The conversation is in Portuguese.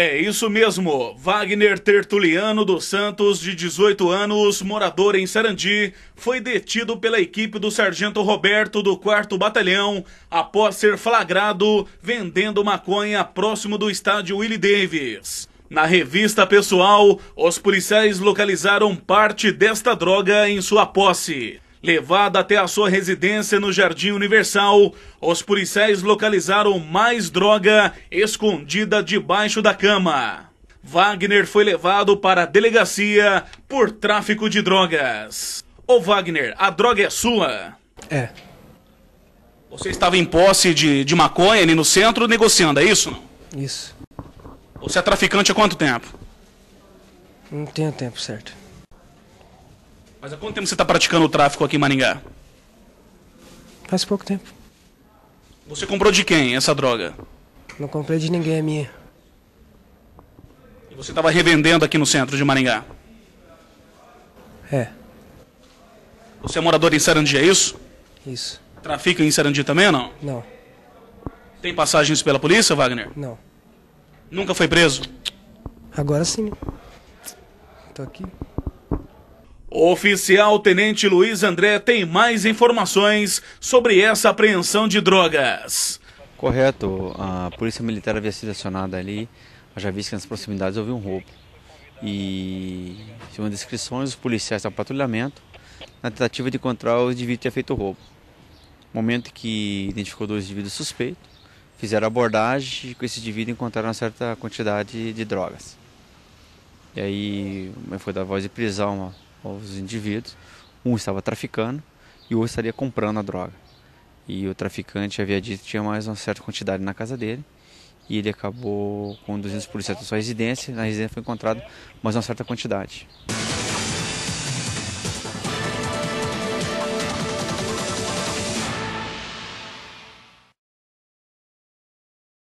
É isso mesmo. Wagner Tertuliano dos Santos, de 18 anos, morador em Sarandi, foi detido pela equipe do Sargento Roberto do 4 Batalhão após ser flagrado vendendo maconha próximo do estádio Willie Davis. Na revista pessoal, os policiais localizaram parte desta droga em sua posse. Levada até a sua residência no Jardim Universal, os policiais localizaram mais droga escondida debaixo da cama. Wagner foi levado para a delegacia por tráfico de drogas. Ô Wagner, a droga é sua? É. Você estava em posse de, de maconha ali no centro negociando, é isso? Isso. Você é traficante há quanto tempo? Não tenho tempo certo. Mas há quanto tempo você está praticando o tráfico aqui em Maringá? Faz pouco tempo. Você comprou de quem essa droga? Não comprei de ninguém, é minha. E você estava revendendo aqui no centro de Maringá? É. Você é morador em Sarandi, é isso? Isso. Trafica em Sarandi também ou não? Não. Tem passagens pela polícia, Wagner? Não. Nunca foi preso? Agora sim. Tô aqui. O oficial Tenente Luiz André tem mais informações sobre essa apreensão de drogas. Correto, a Polícia Militar havia sido acionada ali, já visto que nas proximidades houve um roubo. E, segundo descrições, os policiais estavam patrulhamento na tentativa de encontrar o indivíduo que tinha feito o roubo. Momento que identificou dois indivíduos suspeitos, fizeram abordagem e com esse indivíduo encontraram uma certa quantidade de drogas. E aí foi da voz de prisão, os indivíduos. Um estava traficando e o outro estaria comprando a droga. E o traficante havia dito que tinha mais uma certa quantidade na casa dele. E ele acabou conduzindo os policiais à sua residência. Na residência foi encontrado mais uma certa quantidade.